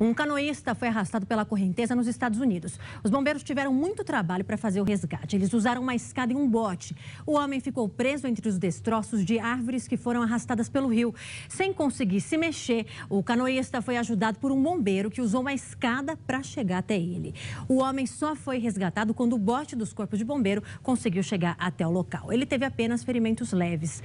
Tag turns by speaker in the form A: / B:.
A: Um canoísta foi arrastado pela correnteza nos Estados Unidos. Os bombeiros tiveram muito trabalho para fazer o resgate. Eles usaram uma escada e um bote. O homem ficou preso entre os destroços de árvores que foram arrastadas pelo rio. Sem conseguir se mexer, o canoísta foi ajudado por um bombeiro que usou uma escada para chegar até ele. O homem só foi resgatado quando o bote dos corpos de bombeiro conseguiu chegar até o local. Ele teve apenas ferimentos leves.